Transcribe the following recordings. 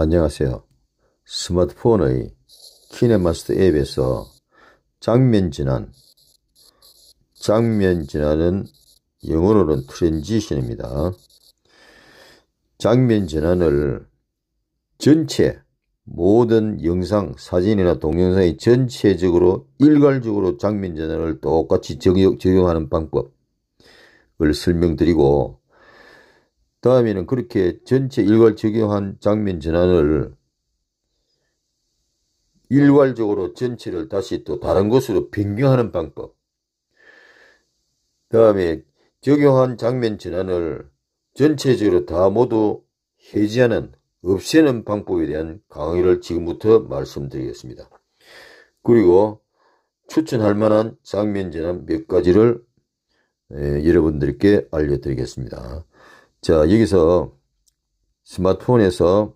안녕하세요. 스마트폰의 키네마스터 앱에서 장면 지환 장면 지환은 영어로는 트랜지션입니다. 장면 지환을 전체 모든 영상, 사진이나 동영상이 전체적으로 일괄적으로 장면 전환을 똑같이 적용, 하는 방법을 설명드리고 다음에는 그렇게 전체 일괄 적용한 장면 전환을 일괄적으로 전체를 다시 또 다른 곳으로 변경하는 방법. 다음에 적용한 장면 전환을 전체적으로 다 모두 해지하는 없애는 방법에 대한 강의를 지금부터 말씀드리겠습니다. 그리고 추천할 만한 장면 전환 몇 가지를 예, 여러분들께 알려드리겠습니다. 자, 여기서 스마트폰에서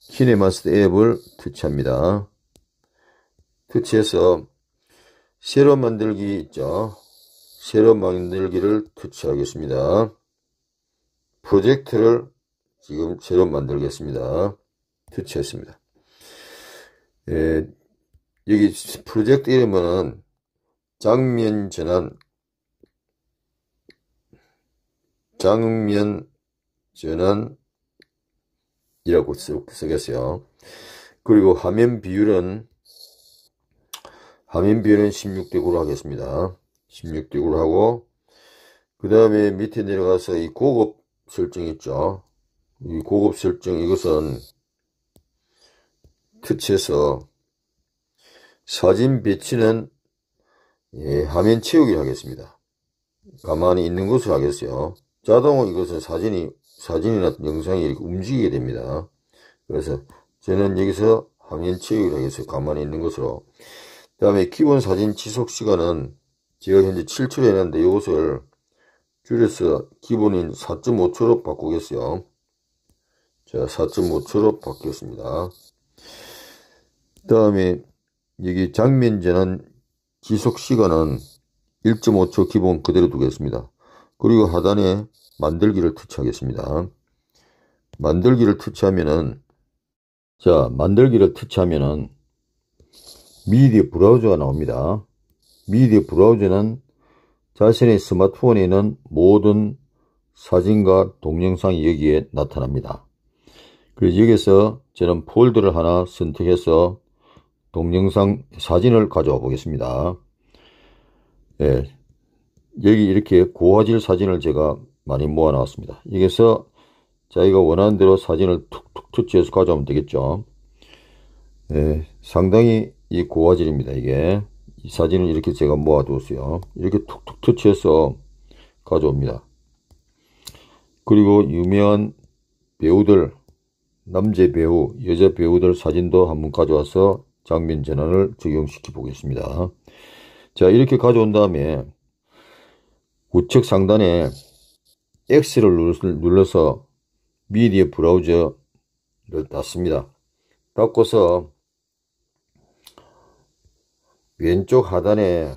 키네마스터 앱을 터치합니다. 터치해서 새로 만들기 있죠. 새로 만들기를 터치하겠습니다. 프로젝트를 지금 새로 만들겠습니다. 터치했습니다. 예, 여기 프로젝트 이름은 장면 전환 장면 전환 이라고 쓰겠어요. 그리고 화면 비율은 화면 비율은 16대 9로 하겠습니다. 16대 9로 하고 그 다음에 밑에 내려가서 이 고급 설정 있죠. 이 고급 설정 이것은 터치해서 사진 배치는 예, 화면 채우기 하겠습니다. 가만히 있는 것을 하겠어요. 자동으로 이것은 사진이 사진이나 영상이 이렇게 움직이게 됩니다. 그래서 저는 여기서 화면 채우기를 해서 가만히 있는 것으로 그 다음에 기본 사진 지속 시간은 제가 현재 7초로 했는데 이것을 줄여서 기본인 4.5초로 바꾸겠어요. 자 4.5초로 바뀌었습니다. 그 다음에 여기 장면 전환 지속 시간은 1.5초 기본 그대로 두겠습니다. 그리고 하단에 만들기를 터치하겠습니다. 만들기를 터치하면은 자 만들기를 터치하면은 미디어 브라우저가 나옵니다. 미디어 브라우저는 자신의 스마트폰에 있는 모든 사진과 동영상이 여기에 나타납니다. 그래서 여기서 저는 폴더를 하나 선택해서 동영상 사진을 가져와 보겠습니다. 예, 여기 이렇게 고화질 사진을 제가 많이 모아놨습니다. 여기서 자기가 원하는 대로 사진을 툭툭툭 지어서 가져오면 되겠죠. 네, 상당히 이 고화질입니다. 이게 이 사진을 이렇게 제가 모아두었어요. 이렇게 툭툭툭 치어서 가져옵니다. 그리고 유명한 배우들, 남자 배우, 여자 배우들 사진도 한번 가져와서 장면 전환을 적용시켜 보겠습니다. 자, 이렇게 가져온 다음에 우측 상단에 X를 눌러서 미디어 브라우저를 닫습니다. 닫고서 왼쪽 하단에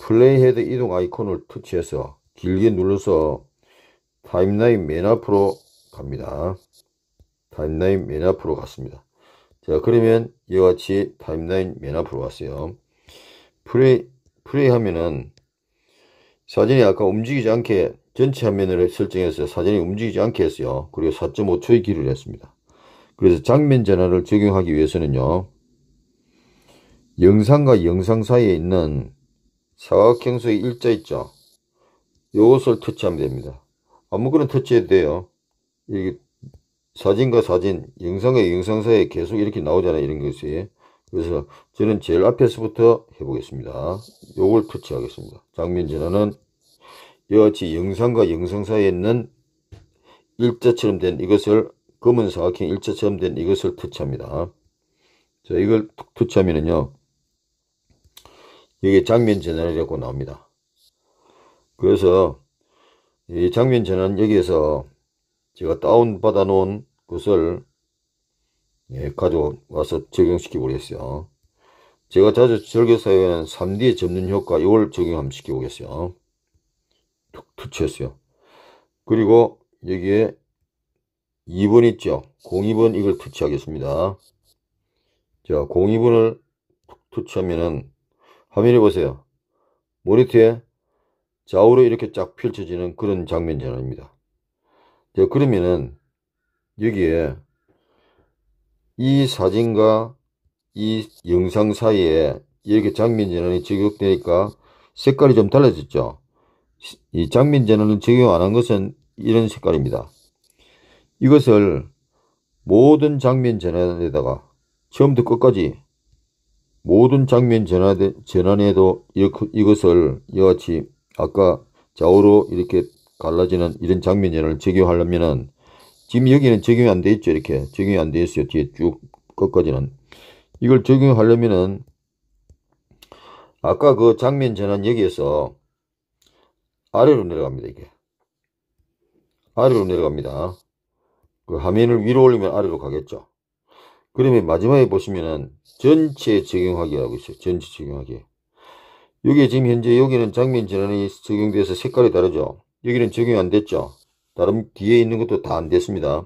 플레이 헤드 이동 아이콘을 터치해서 길게 눌러서 타임라인 맨 앞으로 갑니다. 타임라인 맨 앞으로 갔습니다. 자 그러면 이와 같이 타임라인 맨 앞으로 왔어요. 플레이, 플레이 하면은 사진이 아까 움직이지 않게 전체 화면을 설정해서 사진이 움직이지 않게 했어요. 그리고 4.5초의 길이를 했습니다. 그래서 장면 전환을 적용하기 위해서는요. 영상과 영상 사이에 있는 사각형소의 일자 있죠. 이것을 터치하면 됩니다. 아무거나 뭐 터치해도 돼요. 이게 사진과 사진, 영상과 영상 사이에 계속 이렇게 나오잖아요. 이런 것이. 그래서 저는 제일 앞에서부터 해보겠습니다. 요걸 터치하겠습니다. 장면 전환은 이와 같이 영상과 영상 사이에 있는 일자처럼 된 이것을 검은 사각형 일자처럼 된 이것을 터치합니다. 자 이걸 터치하면은요 이게 장면 전환이라고 나옵니다. 그래서 이 장면 전환 여기에서 제가 다운 받아 놓은 것을 예, 가져와서 적용시키고그랬어요 제가 자주 즐겨 사용하는 3D의 접는 효과 이걸 적용 한번 시켜보겠어요. 툭 터치했어요. 그리고 여기에 2번 있죠. 02번 이걸 터치하겠습니다. 자 02번을 툭 터치하면은 화면에 보세요. 모니터에 좌우로 이렇게 쫙 펼쳐지는 그런 장면 전환입니다. 자 그러면은 여기에 이 사진과 이 영상 사이에 이렇게 장민재난이 적용되니까 색깔이 좀 달라졌죠. 이 장민재난을 적용 안한 것은 이런 색깔입니다. 이것을 모든 장면 전환에다가 처음부터 끝까지 모든 장면 전환에도 이것을 이같이 와 아까 좌우로 이렇게 갈라지는 이런 장면 전환을 적용하려면은 지금 여기는 적용이 안 돼 있죠 이렇게 적용이 안 돼 있어요 뒤에 쭉 끝까지는 이걸 적용하려면은 아까 그 장면 전환 여기에서 아래로 내려갑니다. 이게 아래로 내려갑니다. 그 화면을 위로 올리면 아래로 가겠죠. 그러면 마지막에 보시면은 전체 적용하기라고 있어요. 전체 적용하기. 여기에 지금 현재 여기는 장면 전환이 적용돼서 색깔이 다르죠. 여기는 적용이 안 됐죠. 다른 뒤에 있는 것도 다 안 됐습니다.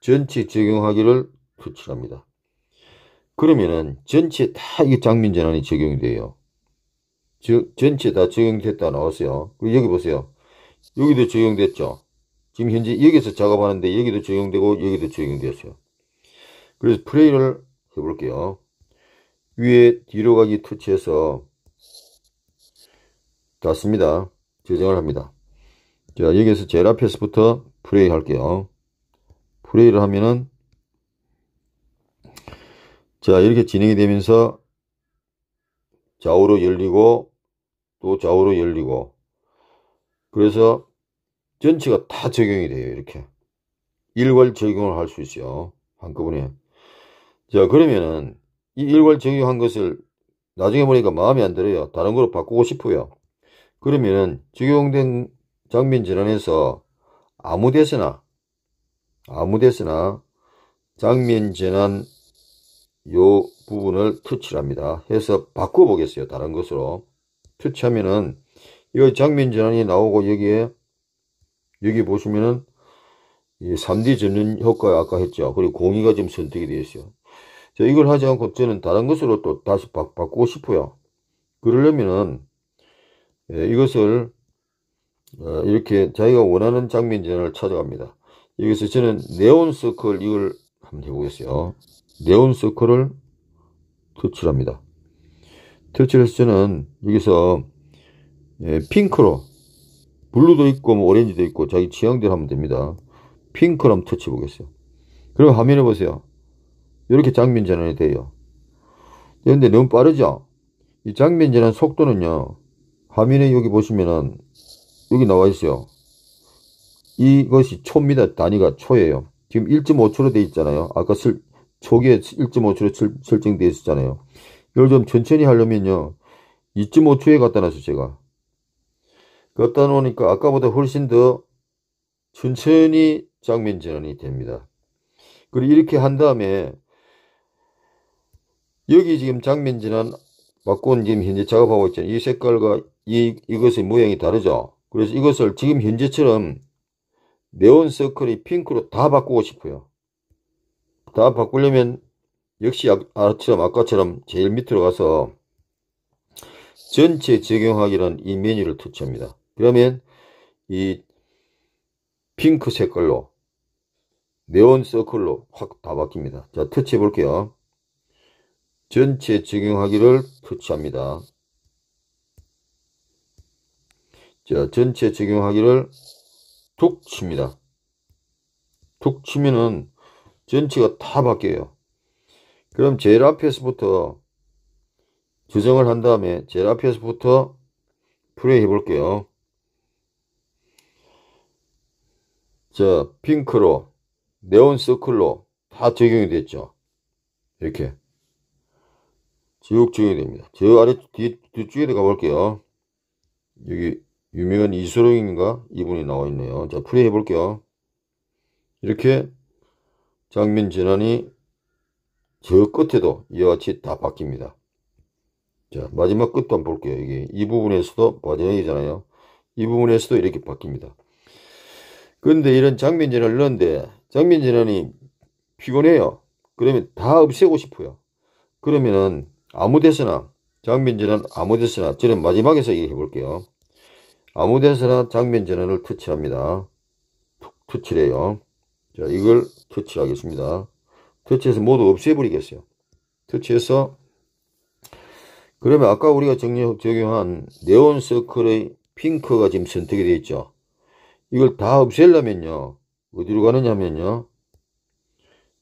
전체 적용하기를 표출합니다. 그러면은 전체 다이 장민 전환이 적용이 돼요. 즉 전체 다 적용됐다 나왔어요. 그리고 여기 보세요. 여기도 적용됐죠. 지금 현재 여기서 작업하는데 여기도 적용되고 여기도 적용되었어요. 그래서 플레이를 해볼게요. 위에 뒤로 가기 터치해서 닫습니다. 재생을 합니다. 자 여기에서 제일 앞에서부터 플레이 할게요. 플레이를 하면은 자, 이렇게 진행이 되면서 좌우로 열리고 또 좌우로 열리고 그래서 전체가 다 적용이 돼요. 이렇게 일괄 적용을 할 수 있어요. 한꺼번에. 자, 그러면은 이 일괄 적용한 것을 나중에 보니까 마음에 안 들어요. 다른 걸로 바꾸고 싶어요. 그러면은 적용된 장면 전환에서 아무 데서나 아무 데서나 장면 전환 요 부분을 터치합니다. 해서 바꿔 보겠어요. 다른 것으로. 터치하면은 이 장면 전환이 나오고 여기에 여기 보시면은 이 3D 전면 효과 아까 했죠. 그리고 공의가 좀 선택이 되어 있어요. 자, 이걸 하지 않고 저는 다른 것으로 또 다시 바, 꾸고 싶어요. 그러려면은 예, 이것을 어, 이렇게 자기가 원하는 장면 전환을 찾아갑니다. 여기서 저는 네온 서클 이걸 한번 해보겠어요. 네온 서클을 터치합니다. 터치했을 때는 여기서 예, 핑크로 블루도 있고 뭐 오렌지도 있고 자기 취향대로 하면 됩니다. 핑크로 한번 터치 보겠어요. 그럼 화면에 보세요. 이렇게 장면 전환이 돼요. 그런데 너무 빠르죠? 이 장면 전환 속도는요. 화면에 여기 보시면은 여기 나와 있어요. 이것이 초입니다. 단위가 초예요. 지금 1.5초로 돼 있잖아요. 아까 슬, 초기에 1.5초로 설정되어 있었잖아요. 이걸 좀 천천히 하려면요. 2.5초에 갖다 놨어 제가. 갖다 놓으니까 아까보다 훨씬 더 천천히 장면 전환이 됩니다. 그리고 이렇게 한 다음에 여기 지금 장면 전환 바꾼 지금 현재 작업하고 있잖아요. 이 색깔과 이, 이것의 모양이 다르죠. 그래서 이것을 지금 현재처럼 네온 서클이 핑크로 다 바꾸고 싶어요. 다 바꾸려면 역시 아까처럼 아까처럼 제일 밑으로 가서 전체 적용하기라이 메뉴를 터치합니다. 그러면 이 핑크 색깔로 네온 서클로 확 다 바뀝니다. 자 터치해 볼게요. 전체 적용하기를 터치합니다. 자 전체 적용하기를 툭 칩니다. 툭 치면은 전체가 다 바뀌어요. 그럼 제일 앞에서부터 조정을 한 다음에 제일 앞에서부터 플레이 해볼게요. 자, 핑크로, 네온 서클로 다 적용이 됐죠. 이렇게. 쭉 적용이 됩니다. 저 아래 뒤, 뒤쪽에 가볼게요. 여기 유명한 이수롱인가? 이분이 나와 있네요. 자, 플레이 해볼게요. 이렇게 장면전환이저 끝에도 이와 같이 다 바뀝니다. 자 마지막 끝도 한번 볼게요. 이게 이 부분에서도 바지형이잖아요. 이 부분에서도 이렇게 바뀝니다. 그런데 이런 장면 전환을 넣는데 장면 전환이 피곤해요. 그러면 다 없애고 싶어요. 그러면은 아무 데서나 장면 전환 아무 데서나 저는 마지막에서 얘기해 볼게요. 아무 데서나 장면 전환을 터치합니다. 터치래요. 자, 이걸 터치하겠습니다. 터치해서 모두 없애버리겠어요. 터치해서 그러면 아까 우리가 정리, 적용한 네온 서클의 핑크가 지금 선택이 되어 있죠. 이걸 다 없애려면요. 어디로 가느냐면요.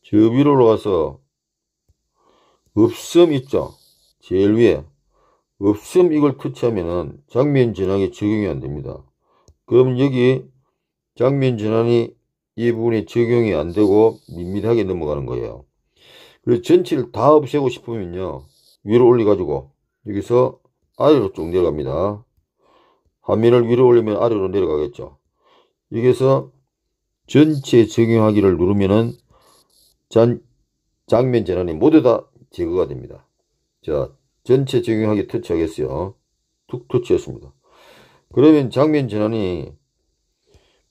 저 위로 올가서 없음 있죠. 제일 위에 없음 이걸 터치하면은 장면 진환이 적용이 안 됩니다. 그럼 여기 장면 진환이 이 부분이 적용이 안 되고 밋밋하게 넘어가는 거예요. 그리고 전체를 다 없애고 싶으면요. 위로 올려가지고 여기서 아래로 쭉 내려갑니다. 화 면을 위로 올리면 아래로 내려가겠죠. 여기서 전체 적용하기를 누르면은 전, 장면 전환이 모두 다 제거가 됩니다. 자, 전체 적용하기 터치하겠어요. 툭 터치했습니다. 그러면 장면 전환이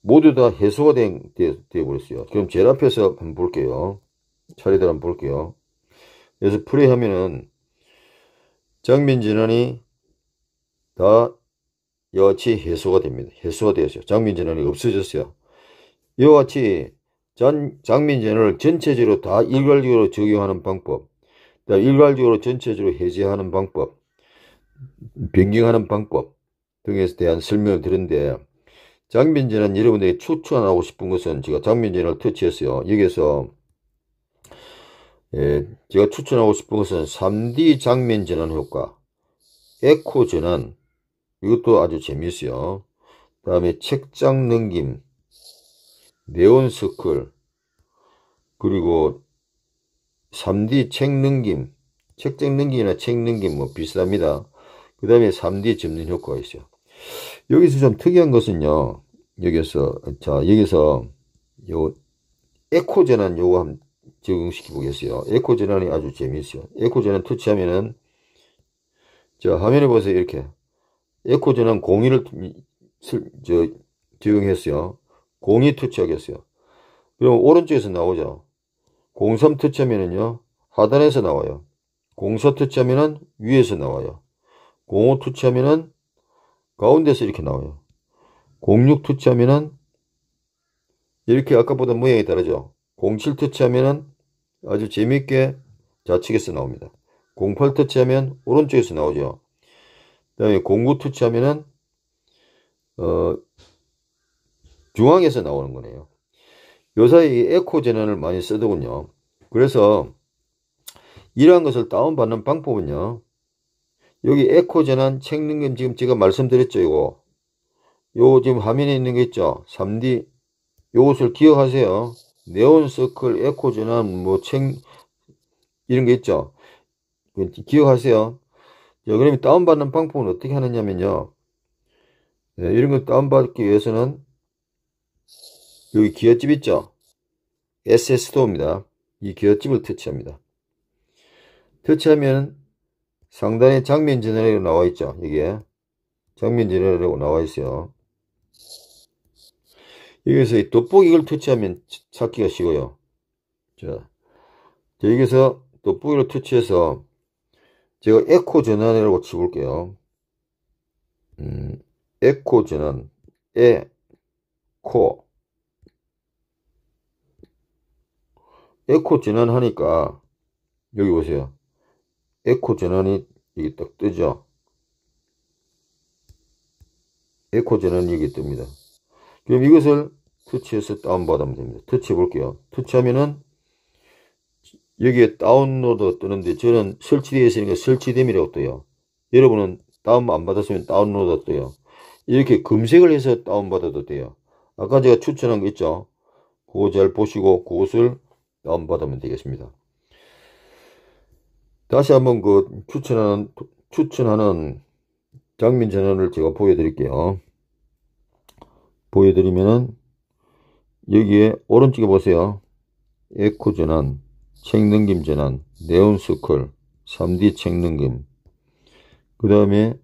모두 다 해소가 된, 되, 어버렸어요 그럼 제일 앞에서 한번 볼게요. 차례대로 한번 볼게요. 그래서 플레이 하면은 장민 전환이 다여하같 해소가 됩니다. 해소가 되었어요. 장민 전환이 없어졌어요. 이와 같이 장민 전환을 전체적으로 다 일괄적으로 적용하는 방법, 일괄적으로 전체적으로 해제하는 방법, 변경하는 방법 등에 대한 설명을 드렸는데 장민재는 여러분들이 추천하고 싶은 것은 제가 장민재를 터치했어요. 여기에서 예, 제가 추천하고 싶은 것은 3D 장면 전환 효과, 에코 전환, 이것도 아주 재미있어요. 그 다음에 책장 넘김, 네온 스클, 그리고 3D 책 넘김, 책장 넘김이나 책 넘김 뭐 비슷합니다. 그 다음에 3D 접는 효과가 있어요. 여기서 좀 특이한 것은요. 여기서 자 여기서 요 에코 전환 요거 한 적용시켜 보겠어요. 에코 전환이 아주 재미있어요. 에코 전환 터치하면은 자 화면에 보세요 이렇게 에코 전환 공의를 저 적용했어요. 공이 터치하겠어요. 그럼 오른쪽에서 나오죠. 공3 터치하면은요 하단에서 나와요. 공4 터치하면은 위에서 나와요. 공5 터치하면은 가운데서 이렇게 나와요. 06터치하면은 이렇게 아까보다 모양이 다르죠. 07 터치하면은 아주 재미있게 좌측에서 나옵니다. 08 터치하면 오른쪽에서 나오죠. 그 다음에 09 터치하면은 어, 중앙에서 나오는 거네요. 요 사이 에코 재난을 많이 쓰더군요. 그래서 이러한 것을 다운받는 방법은요. 여기 에코 전환 책능금 지금 제가 말씀드렸죠 이거 요 지금 화면에 있는 게 있죠 3D 요것을 기억하세요 네온 서클 에코 전환 뭐 책 이런 게 있죠 기억하세요 자, 그러면 다운받는 방법은 어떻게 하느냐면요 네, 이런 걸 다운받기 위해서는 여기 기어집 있죠 SS 스토입니다이 기어집을 터치합니다 터치하면 상단에 장면 전환이라고 나와 있죠. 이게 장면 전환이라고 나와 있어요. 여기서 이 돋보기를 터치하면 찾기가 쉬워요. 자, 여기서 돋보기를 터치해서 제가 에코 전환이라고 치볼게요. 음, 에코 전환, 에, 코. 에코 전환하니까 여기 보세요. 에코 전원이 여기 딱 뜨죠 에코 전원이 여기 뜹니다 그럼 이것을 터치해서 다운받으면 됩니다 터치해 볼게요 터치하면은 여기에 다운로드 뜨는데 저는 설치되어 있으니까 설치됨이라고 떠요 여러분은 다운 안 받았으면 다운로드 떠요 이렇게 검색을 해서 다운받아도 돼요 아까 제가 추천한 거 있죠 그거 잘 보시고 그것을 다운받으면 되겠습니다 다시 한번 그 추천하는, 추천하는 장민 전원을 제가 보여드릴게요. 보여드리면은 여기에 오른쪽에 보세요. 에코 전환, 책능김 전환, 네온 스컬, 3D 책능김그 다음에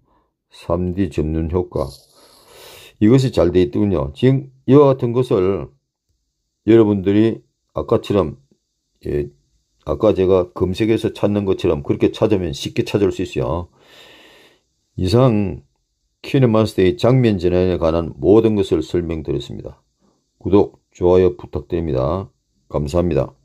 3D 접눈 효과. 이것이 잘 되어 있더군요. 지금 이와 같은 것을 여러분들이 아까처럼 예, 아까 제가 검색해서 찾는 것처럼 그렇게 찾으면 쉽게 찾을 수 있어요. 이상 키네만스테이 장면 진환에 관한 모든 것을 설명드렸습니다. 구독, 좋아요 부탁드립니다. 감사합니다.